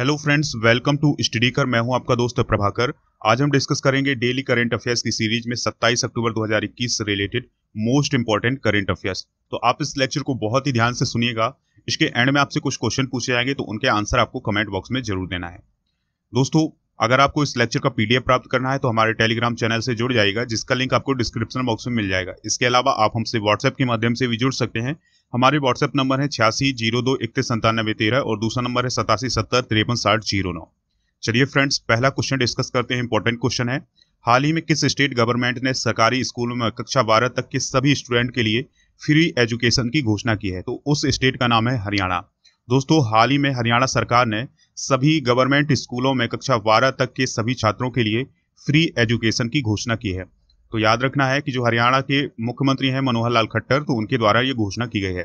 hello friends welcome to study कर मैं हूं आपका दोस्त प्रभाकर आज हम डिस्कस करेंगे डेली करंट अफेयर्स की सीरीज में 27 अक्टूबर 2021 से related most important current affairs तो आप इस लेक्चर को बहुत ही ध्यान से सुनिएगा इसके एंड में आपसे कुछ क्वेश्चन पूछे जाएंगे तो उनके आंसर आपको कमेंट बॉक्स में जरूर देना है दोस्तों अगर आपको इस लेक्चर का पीडीएफ प्राप्त करना है तो हमारे टेलीग्राम चैनल से जुड़ जाएगा जिसका लिंक आपको डिस्क्रिप्शन बॉक्स में मिल जाएगा इसके अलावा आप हमसे व्हाट्सएप के माध्यम से भी जुड़ सकते हैं हमारे व्हाट्सएप नंबर है छियासी जीरो दो इकतीस संतानवे तेरह और दूसरा नंबर है सतासी सत्तर तिरपन साठ जीरो नौ चलिए फ्रेंड्स पहला क्वेश्चन डिस्कस करते हैं इंपॉर्टेंट क्वेश्चन है हाल ही में किस स्टेट गवर्नमेंट ने सरकारी स्कूलों में कक्षा बारह तक के सभी स्टूडेंट के लिए फ्री एजुकेशन की घोषणा की है तो उस स्टेट का नाम है हरियाणा दोस्तों हाल ही में हरियाणा सरकार ने सभी गवर्नमेंट स्कूलों में कक्षा बारह तक के सभी छात्रों के लिए फ्री एजुकेशन की घोषणा की है तो याद रखना है कि जो हरियाणा के मुख्यमंत्री हैं मनोहर लाल खट्टर तो उनके द्वारा ये घोषणा की गई है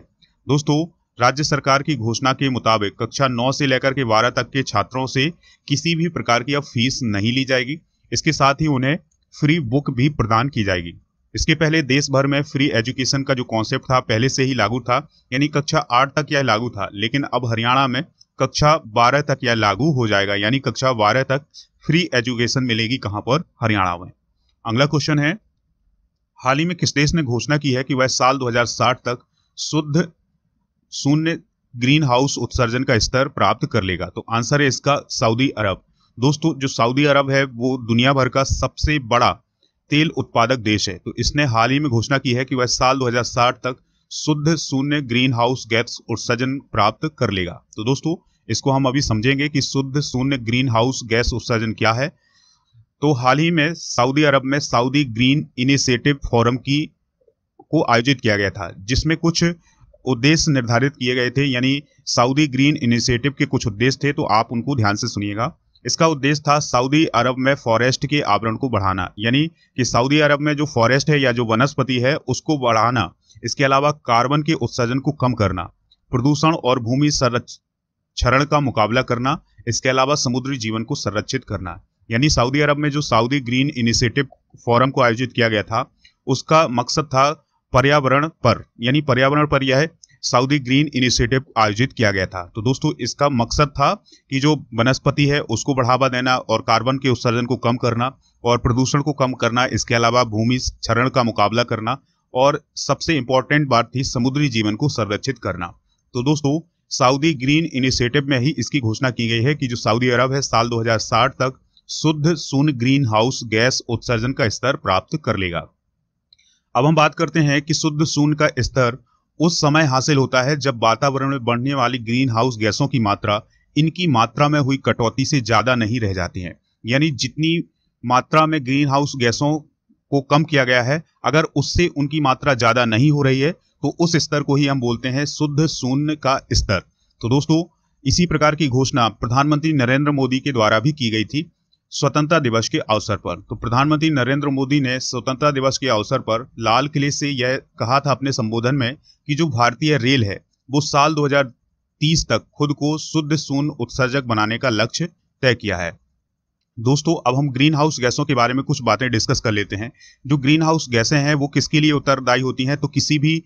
दोस्तों राज्य सरकार की घोषणा के मुताबिक कक्षा नौ से लेकर के बारह तक के छात्रों से किसी भी प्रकार की अब फीस नहीं ली जाएगी इसके साथ ही उन्हें फ्री बुक भी प्रदान की जाएगी इसके पहले देश भर में फ्री एजुकेशन का जो कॉन्सेप्ट था पहले से ही लागू था यानी कक्षा आठ तक यह लागू था लेकिन अब हरियाणा में कक्षा बारह तक यह लागू हो जाएगा यानी कक्षा बारह तक फ्री एजुकेशन मिलेगी कहाँ पर हरियाणा में अगला क्वेश्चन है हाल ही में किस देश ने घोषणा की है कि वह साल 2060 तक शुद्ध शून्य ग्रीन हाउस उत्सर्जन का स्तर प्राप्त कर लेगा तो आंसर है इसका सऊदी अरब दोस्तों जो सऊदी अरब है वो दुनिया भर का सबसे बड़ा तेल उत्पादक देश है तो इसने हाल ही में घोषणा की है कि वह साल 2060 तक शुद्ध शून्य ग्रीन हाउस गैस उत्सर्जन प्राप्त कर लेगा तो दोस्तों इसको हम अभी समझेंगे कि शुद्ध शून्य ग्रीन हाउस गैस उत्सर्जन क्या है तो हाल ही में सऊदी अरब में सऊदी ग्रीन इनिशिएटिव फोरम की को आयोजित किया गया था जिसमें कुछ उद्देश्य निर्धारित किए गए थे यानी सऊदी ग्रीन इनिशिएटिव के कुछ उद्देश्य थे तो आप उनको ध्यान से सुनिएगा इसका उद्देश्य था सऊदी अरब में फॉरेस्ट के आवरण को बढ़ाना यानी कि सऊदी अरब में जो फॉरेस्ट है या जो वनस्पति है उसको बढ़ाना इसके अलावा कार्बन के उत्सर्जन को कम करना प्रदूषण और भूमि संरक्षण का मुकाबला करना इसके अलावा समुद्री जीवन को संरक्षित करना यानी सऊदी अरब में जो सऊदी ग्रीन इनिशिएटिव फोरम को आयोजित किया गया था उसका मकसद था पर्यावरण पर यानी पर्यावरण पर यह सऊदी ग्रीन इनिशिएटिव आयोजित किया गया था तो दोस्तों इसका मकसद था कि जो वनस्पति है उसको बढ़ावा देना और कार्बन के उत्सर्जन को कम करना और प्रदूषण को कम करना इसके अलावा भूमि क्षरण का मुकाबला करना और सबसे इम्पोर्टेंट बात थी समुद्री जीवन को संरक्षित करना तो दोस्तों सऊदी ग्रीन इनिशिएटिव में ही इसकी घोषणा की गई है कि जो सऊदी अरब है साल 2060 तक शुद्ध शून्य ग्रीन हाउस गैस उत्सर्जन का स्तर प्राप्त कर लेगा अब हम बात करते हैं कि शुद्ध शून्य का स्तर उस समय हासिल होता है जब वातावरण में बढ़ने वाली ग्रीन हाउस गैसों की मात्रा इनकी मात्रा में हुई कटौती से ज़्यादा नहीं रह जाती है यानी जितनी मात्रा में ग्रीन हाउस गैसों को कम किया गया है अगर उससे उनकी मात्रा ज़्यादा नहीं हो रही है तो उस स्तर को ही हम बोलते हैं शुद्ध शून्य का स्तर तो दोस्तों इसी प्रकार की घोषणा प्रधानमंत्री नरेंद्र मोदी के द्वारा भी की गई थी स्वतंत्रता दिवस के अवसर पर तो प्रधानमंत्री नरेंद्र मोदी ने स्वतंत्रता दिवस के अवसर पर लाल किले से यह कहा था अपने संबोधन में कि जो भारतीय रेल है वो साल 2030 तक खुद को शुद्ध शून्य उत्सर्जक बनाने का लक्ष्य तय किया है दोस्तों अब हम ग्रीन हाउस गैसों के बारे में कुछ बातें डिस्कस कर लेते हैं जो ग्रीन हाउस गैसें हैं वो किसके लिए उत्तरदायी होती हैं तो किसी भी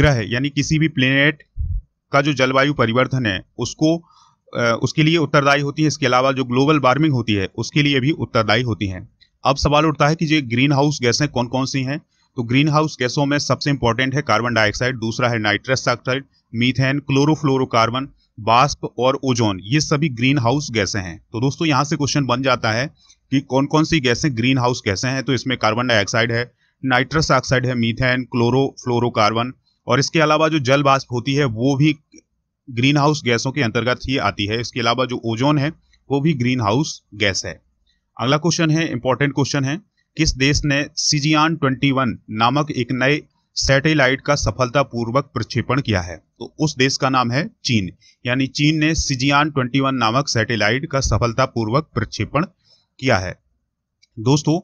ग्रह यानी किसी भी प्लेनेट का जो जलवायु परिवर्तन है उसको उसके लिए उत्तरदायी होती है इसके अलावा जो ग्लोबल वार्मिंग होती है उसके लिए भी उत्तरदायी होती हैं अब सवाल उठता है कि ये ग्रीन हाउस गैसें कौन कौन सी हैं तो ग्रीन हाउस गैसों में सबसे इंपॉर्टेंट है कार्बन डाइऑक्साइड दूसरा है नाइट्रस ऑक्साइड मीथेन क्लोरोफ्लोरोकार्बन बाष्प और ओजोन ये सभी ग्रीन हाउस गैसें हैं तो दोस्तों यहाँ से क्वेश्चन बन जाता है कि कौन कौन सी गैसें ग्रीन हाउस गैसें हैं तो इसमें कार्बन डाइऑक्साइड है नाइट्रस ऑक्साइड है मीथेन क्लोरोफ्लोरोकार्बन और इसके अलावा जो जल बाष्प होती है वो भी ग्रीन हाउस गैसों के अंतर्गत ही आती है इसके अलावा जो ओजोन है वो भी ग्रीन हाउस गैस है अगला क्वेश्चन है इंपॉर्टेंट क्वेश्चन है किस देश ने सीजियान 21 नामक एक नए सैटेलाइट का सफलतापूर्वक प्रक्षेपण किया है तो उस देश का नाम है चीन यानी चीन ने सीजियान 21 नामक सैटेलाइट का सफलतापूर्वक प्रक्षेपण किया है दोस्तों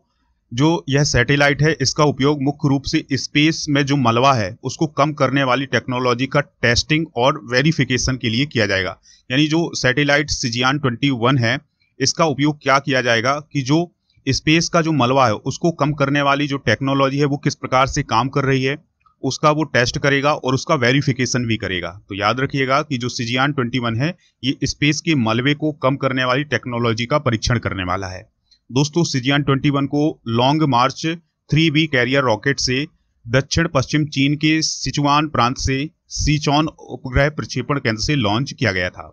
जो यह सैटेलाइट है इसका उपयोग मुख्य रूप से स्पेस में जो मलवा है उसको कम करने वाली टेक्नोलॉजी का टेस्टिंग और वेरिफिकेशन के लिए किया जाएगा यानी जो सैटेलाइट सिजियान 21 है इसका उपयोग क्या किया जाएगा कि जो स्पेस का जो मलवा है उसको कम करने वाली जो टेक्नोलॉजी है वो किस प्रकार से काम कर रही है उसका वो टेस्ट करेगा और उसका वेरिफिकेशन भी करेगा तो याद रखिएगा कि जो सिजियान ट्वेंटी है ये स्पेस के मलबे को कम करने वाली टेक्नोलॉजी का परीक्षण करने वाला है दोस्तों सिजियान 21 को Long March three B carrier rocket से दक्षिण पश्चिम चीन के सिचुआन प्रांत से सीचौन उपग्रह प्रक्षेपण केंद्र से लॉन्च किया गया था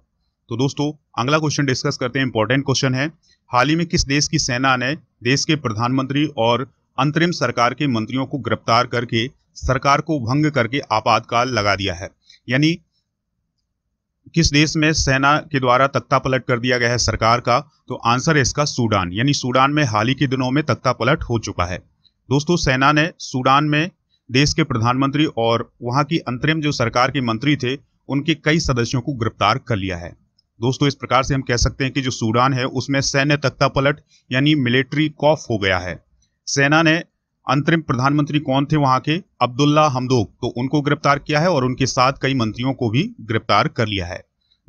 तो दोस्तों अगला क्वेश्चन डिस्कस करते हैं इंपॉर्टेंट क्वेश्चन है हाल ही में किस देश की सेना ने देश के प्रधानमंत्री और अंतरिम सरकार के मंत्रियों को गिरफ्तार करके सरकार को भंग करके आपातकाल लगा दिया है यानी किस देश में सेना के द्वारा तख्ता पलट कर दिया गया है सरकार का तो आंसर है इसका सूडान यानी सूडान में हाल ही के दिनों में तख्ता पलट हो चुका है दोस्तों सेना ने सूडान में देश के प्रधानमंत्री और वहां की अंतरिम जो सरकार के मंत्री थे उनके कई सदस्यों को गिरफ्तार कर लिया है दोस्तों इस प्रकार से हम कह सकते हैं कि जो सूडान है उसमें सैन्य तख्ता पलट यानी मिलिट्री कॉफ हो गया है सेना ने अंतरिम प्रधानमंत्री कौन थे वहां के अब्दुल्ला हमदोक तो उनको गिरफ्तार किया है और उनके साथ कई मंत्रियों को भी गिरफ्तार कर लिया है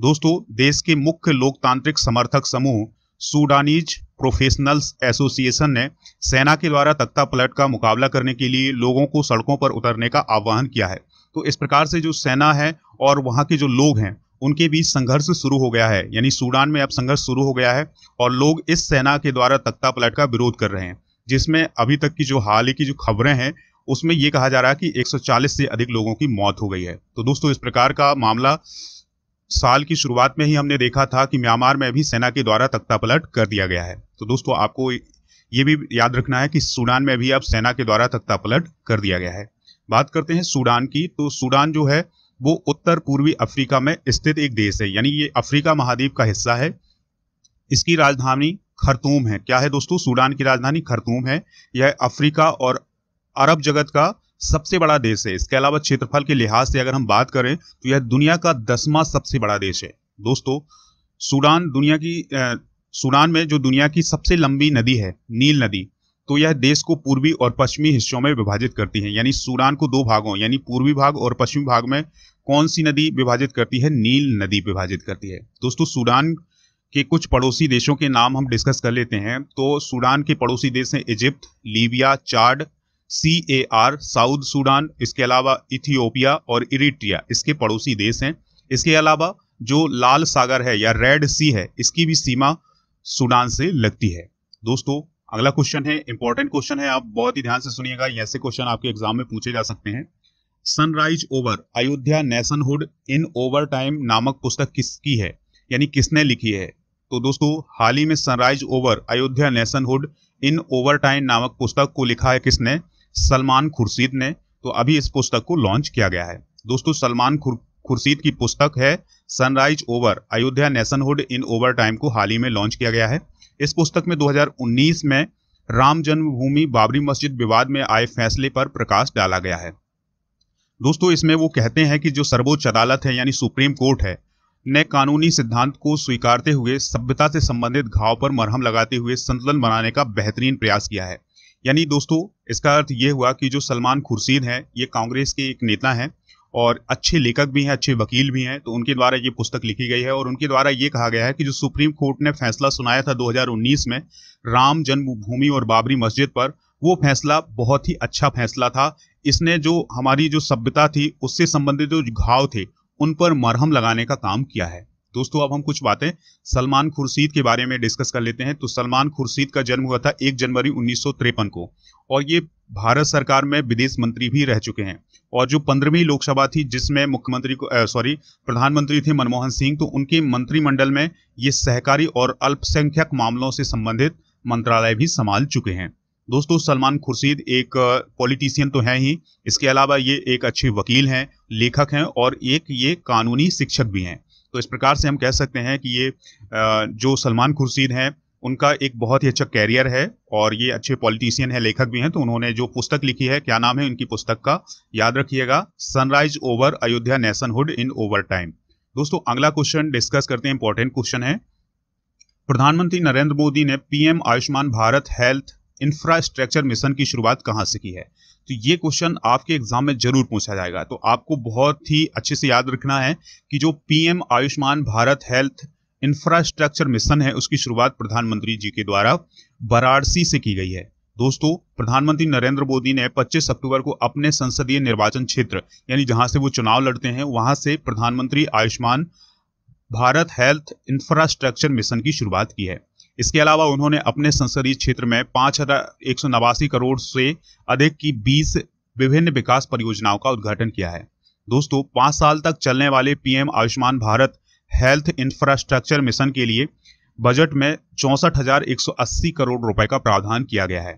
दोस्तों देश के मुख्य लोकतांत्रिक समर्थक समूह सूडानीज प्रोफेशनल्स एसोसिएशन ने सेना के द्वारा तख्ता पलट का मुकाबला करने के लिए लोगों को सड़कों पर उतरने का आह्वान किया है तो इस प्रकार से जो सेना है और वहाँ के जो लोग हैं उनके बीच संघर्ष शुरू हो गया है यानी सूडान में अब संघर्ष शुरू हो गया है और लोग इस सेना के द्वारा तख्ता पलट का विरोध कर रहे हैं जिसमें अभी तक की जो हाल ही की जो खबरें हैं उसमें ये कहा जा रहा है कि 140 से अधिक लोगों की मौत हो गई है तो दोस्तों इस प्रकार का मामला साल की शुरुआत में ही हमने देखा था कि म्यांमार में भी सेना के द्वारा तख्तापलट कर दिया गया है तो दोस्तों आपको ये भी याद रखना है कि सूडान में भी अब सेना के द्वारा तख्तापलट कर दिया गया है बात करते हैं सूडान की तो सूडान जो है वो उत्तर पूर्वी अफ्रीका में स्थित एक देश है यानी ये अफ्रीका महाद्वीप का हिस्सा है इसकी राजधानी खरतूम है क्या है दोस्तों सूडान की राजधानी खरतूम है यह अफ्रीका और अरब जगत का सबसे बड़ा देश है इसके अलावा क्षेत्रफल के लिहाज से अगर हम बात करें तो यह दुनिया का दसवां सबसे बड़ा देश है दोस्तों सूडान दुनिया की सूडान में जो दुनिया की सबसे लंबी नदी है नील नदी तो यह देश को पूर्वी और पश्चिमी हिस्सों में विभाजित करती है यानी सूडान को दो भागों यानी पूर्वी भाग और पश्चिमी भाग में कौन सी नदी विभाजित करती है नील नदी विभाजित करती है दोस्तों सूडान के कुछ पड़ोसी देशों के नाम हम डिस्कस कर लेते हैं तो सूडान के पड़ोसी देश हैं Egypt Libya Chad C A R South Sudan इसके अलावा इथियोपिया और इरिट्रिया इसके पड़ोसी देश हैं इसके अलावा जो लाल सागर है या रेड सी है इसकी भी सीमा सूडान से लगती है दोस्तों अगला क्वेश्चन है इंपॉर्टेंट क्वेश्चन है आप बहुत ही ध्यान से सुनिएगा ऐसे क्वेश्चन आपके एग्जाम में पूछे जा सकते हैं sunrise over Ayodhya nationhood in our time नामक पुस्तक किसकी है यानी किसने लिखी है तो दोस्तों हाल ही में sunrise over Ayodhya nationhood in our time नामक पुस्तक को लिखा है किसने सलमान खुर्शीद ने तो अभी इस पुस्तक को लॉन्च किया गया है दोस्तों सलमान खुर्शीद की पुस्तक है sunrise over Ayodhya nationhood in our time को हाल ही में लॉन्च किया गया है इस पुस्तक में 2019 में राम जन्मभूमि बाबरी मस्जिद विवाद में आए फैसले पर प्रकाश डाला गया है दोस्तों इसमें वो कहते हैं कि जो सर्वोच्च अदालत है यानी सुप्रीम कोर्ट है ने कानूनी सिद्धांत को स्वीकारते हुए सभ्यता से संबंधित घाव पर मरहम लगाते हुए संतुलन बनाने का बेहतरीन प्रयास किया है यानी दोस्तों इसका अर्थ ये हुआ कि जो सलमान खुर्शीद हैं ये कांग्रेस के एक नेता हैं और अच्छे लेखक भी हैं अच्छे वकील भी हैं तो उनके द्वारा ये पुस्तक लिखी गई है और उनके द्वारा ये कहा गया है कि जो सुप्रीम कोर्ट ने फैसला सुनाया था 2019 में राम जन्मभूमि और बाबरी मस्जिद पर वो फैसला बहुत ही अच्छा फैसला था इसने जो हमारी जो सभ्यता थी उससे संबंधित जो घाव थे उन पर मरहम लगाने का काम किया है दोस्तों अब हम कुछ बातें सलमान खुर्शीद के बारे में डिस्कस कर लेते हैं तो सलमान खुर्शीद का जन्म हुआ था एक जनवरी उन्नीस को और ये भारत सरकार में विदेश मंत्री भी रह चुके हैं और जो पंद्रहवीं लोकसभा थी जिसमें मुख्यमंत्री को सॉरी प्रधानमंत्री थे मनमोहन सिंह तो उनके मंत्रिमंडल में ये सहकारी और अल्पसंख्यक मामलों से संबंधित मंत्रालय भी संभाल चुके हैं दोस्तों सलमान खुर्शीद एक पॉलिटिशियन तो हैं ही इसके अलावा ये एक अच्छे वकील हैं लेखक हैं और एक ये कानूनी शिक्षक भी हैं तो इस प्रकार से हम कह सकते हैं कि ये जो सलमान खुर्शीद हैं उनका एक बहुत ही अच्छा कैरियर है और ये अच्छे पॉलिटिशियन हैं लेखक भी हैं तो उन्होंने जो पुस्तक लिखी है क्या नाम है उनकी पुस्तक का याद रखिएगा sunrise over Ayodhya nationhood in our time दोस्तों अगला क्वेश्चन डिस्कस करते हैं इंपॉर्टेंट क्वेश्चन है प्रधानमंत्री नरेंद्र मोदी ने PM Ayushman Bharat health infrastructure mission की शुरुआत कहाँ से की है तो ये क्वेश्चन आपके एग्जाम में जरूर पूछा जाएगा तो आपको बहुत ही अच्छे से याद रखना है कि जो PM Ayushman Bharat health infrastructure mission है उसकी शुरुआत प्रधानमंत्री जी के द्वारा वाराणसी से की गई है दोस्तों प्रधानमंत्री नरेंद्र मोदी ने 25 अक्टूबर को अपने संसदीय निर्वाचन क्षेत्र यानी जहां से वो चुनाव लड़ते हैं वहां से प्रधानमंत्री Ayushman Bharat health infrastructure mission की शुरुआत की है इसके अलावा उन्होंने अपने संसदीय क्षेत्र में पाँच करोड़ से अधिक की बीस विभिन्न विकास परियोजनाओं का उद्घाटन किया है दोस्तों पाँच साल तक चलने वाले PM Ayushman Bharat health infrastructure mission के लिए बजट में चौंसठ करोड़ रुपए का प्रावधान किया गया है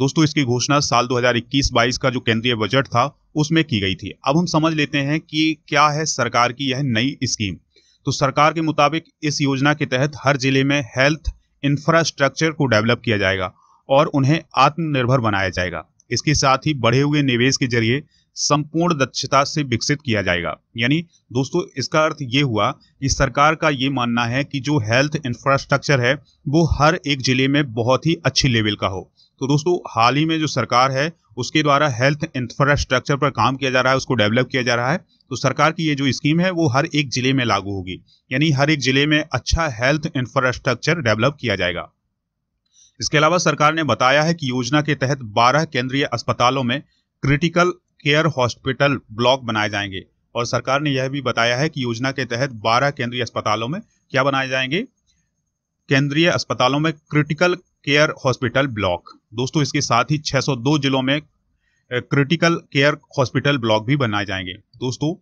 दोस्तों इसकी घोषणा साल 2021-22 का जो केंद्रीय बजट था उसमें की गई थी अब हम समझ लेते हैं कि क्या है सरकार की यह नई स्कीम तो सरकार के मुताबिक इस योजना के तहत हर जिले में हेल्थ इंफ्रास्ट्रक्चर को डेवलप किया जाएगा और उन्हें आत्मनिर्भर बनाया जाएगा इसके साथ ही बढ़े हुए निवेश के जरिए संपूर्ण दक्षता से विकसित किया जाएगा यानी दोस्तों इसका अर्थ ये हुआ कि सरकार का ये मानना है कि जो हेल्थ इंफ्रास्ट्रक्चर है वो हर एक जिले में बहुत ही अच्छी लेवल का हो तो दोस्तों हाल ही में जो सरकार है उसके द्वारा हेल्थ इंफ्रास्ट्रक्चर पर काम किया जा रहा है उसको डेवलप किया जा रहा है तो सरकार की ये जो स्कीम है वो हर एक जिले में लागू होगी यानी हर एक जिले में अच्छा हेल्थ इंफ्रास्ट्रक्चर डेवलप किया जाएगा इसके अलावा सरकार ने बताया है कि योजना के तहत 12 केंद्रीय अस्पतालों में क्रिटिकल केयर हॉस्पिटल ब्लॉक बनाए जाएंगे और सरकार ने यह भी बताया है कि योजना के तहत 12 केंद्रीय अस्पतालों में क्या बनाए जाएंगे केंद्रीय अस्पतालों में क्रिटिकल केयर हॉस्पिटल ब्लॉक दोस्तों इसके साथ ही 602 जिलों में क्रिटिकल केयर हॉस्पिटल ब्लॉक भी बनाए जाएंगे दोस्तों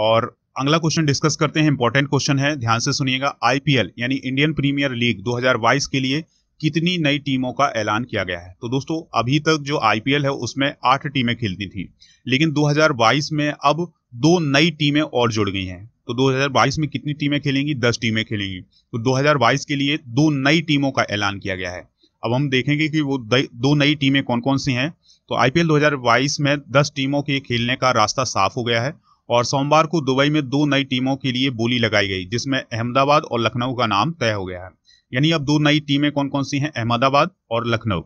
और अगला क्वेश्चन डिस्कस करते हैं इंपॉर्टेंट क्वेश्चन है ध्यान से सुनिएगा आईपीएल यानी इंडियन प्रीमियर लीग 2022 के लिए कितनी नई टीमों का ऐलान किया गया है तो दोस्तों अभी तक जो आईपीएल है उसमें आठ टीमें खेलती थी लेकिन 2022 में अब दो नई टीमें और जुड़ गई हैं तो 2022 में कितनी टीमें खेलेंगी दस टीमें खेलेंगी तो 2022 के लिए दो नई टीमों का ऐलान किया गया है अब हम देखेंगे कि वो दो नई टीमें कौन कौन सी हैं तो आईपीएल 2022 में 10 टीमों के खेलने का रास्ता साफ हो गया है और सोमवार को दुबई में दो नई टीमों के लिए बोली लगाई गई जिसमें अहमदाबाद और लखनऊ का नाम तय हो गया है यानी अब दो नई टीमें कौन कौन सी हैं अहमदाबाद और लखनऊ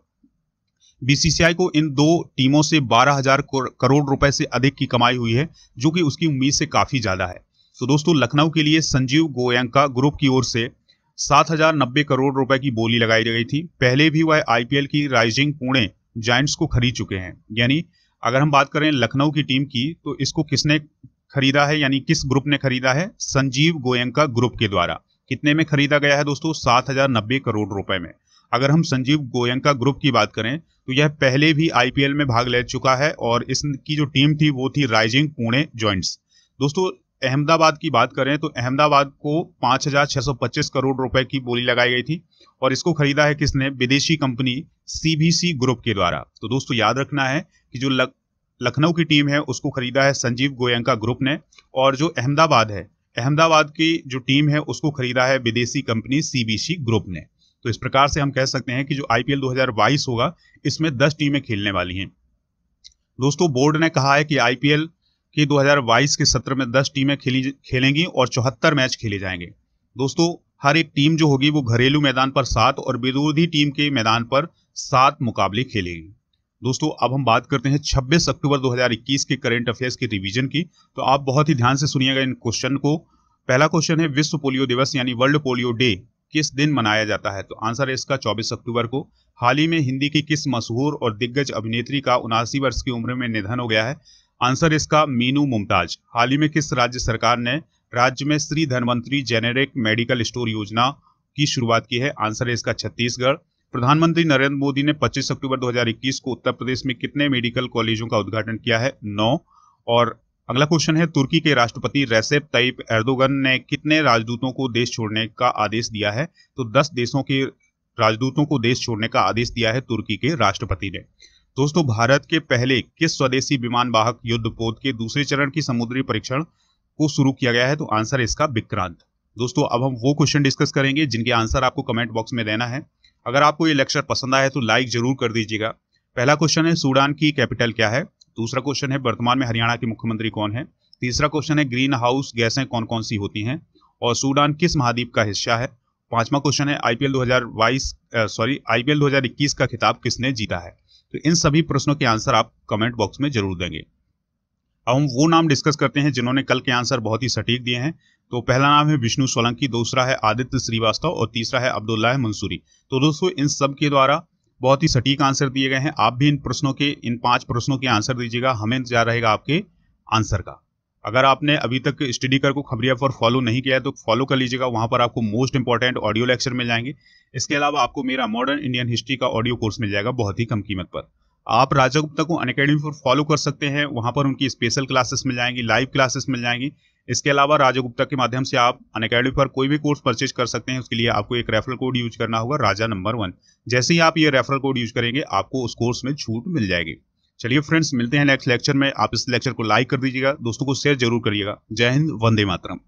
बीसीसीआई को इन दो टीमों से 12000 करोड़ रुपए से अधिक की कमाई हुई है जो कि उसकी उम्मीद से काफी ज्यादा है तो दोस्तों लखनऊ के लिए संजीव गोयंका ग्रुप की ओर से सात करोड़ रुपए की बोली लगाई गई थी पहले भी वह आईपीएल की राइजिंग पुणे जाइंट्स को खरीद चुके हैं यानी अगर हम बात करें लखनऊ की टीम की तो इसको किसने खरीदा है यानी किस ग्रुप ने खरीदा है संजीव गोयंका ग्रुप के द्वारा कितने में खरीदा गया है दोस्तों सात हजार नब्बे करोड़ रुपए में अगर हम संजीव गोयंका ग्रुप की बात करें तो यह पहले भी आईपीएल में भाग ले चुका है और इसकी जो टीम थी वो थी राइजिंग पुणे ज्वाइंट्स दोस्तों अहमदाबाद की बात करें तो अहमदाबाद को 5,625 करोड़ रुपए की बोली लगाई गई थी और इसको खरीदा है किसने विदेशी कंपनी सीबीसी ग्रुप के द्वारा तो दोस्तों याद रखना है कि जो लखनऊ की टीम है उसको खरीदा है संजीव गोयंका ग्रुप ने और जो अहमदाबाद है अहमदाबाद की जो टीम है उसको खरीदा है विदेशी कंपनी सीबीसी ग्रुप ने तो इस प्रकार से हम कह सकते हैं कि जो आईपीएल 2022 होगा इसमें 10 टीमें खेलने वाली हैं दोस्तों बोर्ड ने कहा है कि आईपीएल कि 2022 के सत्र में 10 टीमें खेली खेलेंगी और चौहत्तर मैच खेले जाएंगे दोस्तों हर एक टीम जो होगी वो घरेलू मैदान पर सात और विरोधी टीम के मैदान पर सात मुकाबले खेलेगी दोस्तों अब हम बात करते हैं 26 अक्टूबर 2021 के करंट अफेयर्स के रिवीजन की तो आप बहुत ही ध्यान से सुनिएगा इन क्वेश्चन को पहला क्वेश्चन है विश्व पोलियो दिवस यानी वर्ल्ड पोलियो डे किस दिन मनाया जाता है तो आंसर है इसका 24 अक्टूबर को हाल ही में हिंदी की किस मशहूर और दिग्गज अभिनेत्री का उनासी वर्ष की उम्र में निधन हो गया है आंसर इसका मीनू मुमताज हाल ही में किस राज्य सरकार ने राज्य में Shri Dhanvantari generic medical store योजना की शुरुआत की है आंसर है इसका छत्तीसगढ़ प्रधानमंत्री नरेंद्र मोदी ने 25 अक्टूबर 2021 को उत्तर प्रदेश में कितने मेडिकल कॉलेजों का उद्घाटन किया है नौ और अगला क्वेश्चन है तुर्की के राष्ट्रपति रेसेप तैयब एर्दोगन ने कितने राजदूतों को देश छोड़ने का आदेश दिया है तो दस देशों के राजदूतों को देश छोड़ने का आदेश दिया है तुर्की के राष्ट्रपति ने दोस्तों भारत के पहले किस स्वदेशी विमान वाहक युद्धपोत के दूसरे चरण की समुद्री परीक्षण को शुरू किया गया है तो आंसर इसका विक्रांत दोस्तों अब हम वो क्वेश्चन डिस्कस करेंगे जिनके आंसर आपको कमेंट बॉक्स में देना है अगर आपको ये लेक्चर पसंद आया तो लाइक जरूर कर दीजिएगा पहला क्वेश्चन है सूडान की कैपिटल क्या है दूसरा क्वेश्चन है वर्तमान में हरियाणा के मुख्यमंत्री कौन है तीसरा क्वेश्चन है ग्रीन हाउस गैसें कौन कौन सी होती हैं और सूडान किस महाद्वीप का हिस्सा है पांचवा क्वेश्चन है आईपीएल 2022 सॉरी आईपीएल 2021 का खिताब किसने जीता है तो इन सभी प्रश्नों के आंसर आप कमेंट बॉक्स में जरूर देंगे अब हम वो नाम डिस्कस करते हैं जिन्होंने कल के आंसर बहुत ही सटीक दिए हैं तो पहला नाम है विष्णु सोलंकी दूसरा है आदित्य श्रीवास्तव और तीसरा है अब्दुल्लाह मंसूरी तो दोस्तों इन सब के द्वारा बहुत ही सटीक आंसर दिए गए हैं आप भी इन प्रश्नों के इन पांच प्रश्नों के आंसर दीजिएगा हमें इंतजार रहेगा आपके आंसर का अगर आपने अभी तक स्टडी कर को खबरिया फॉर फॉलो नहीं किया है तो फॉलो कर लीजिएगा वहाँ पर आपको मोस्ट इंपॉर्टेंट ऑडियो लेक्चर मिल जाएंगे इसके अलावा आपको मेरा मॉडर्न इंडियन हिस्ट्री का ऑडियो कोर्स मिल जाएगा बहुत ही कम कीमत पर आप राजा गुप्ता को अन अकेडमी पर फॉलो कर सकते हैं वहाँ पर उनकी स्पेशल क्लासेस मिल जाएंगी लाइव क्लासेस मिल जाएंगी इसके अलावा राजा गुप्ता के माध्यम से आप अन अकेडमी पर कोई भी कोर्स परचेज कर सकते हैं उसके लिए आपको एक रेफरल कोड यूज करना होगा राजा नंबर वन जैसे ही आप ये रेफरल कोड यूज करेंगे आपको उस कोर्स में छूट मिल जाएगी चलिए फ्रेंड्स मिलते हैं नेक्स्ट लेक्चर में आप इस लेक्चर को लाइक कर दीजिएगा दोस्तों को शेयर जरूर करिएगा जय हिंद वंदे मातरम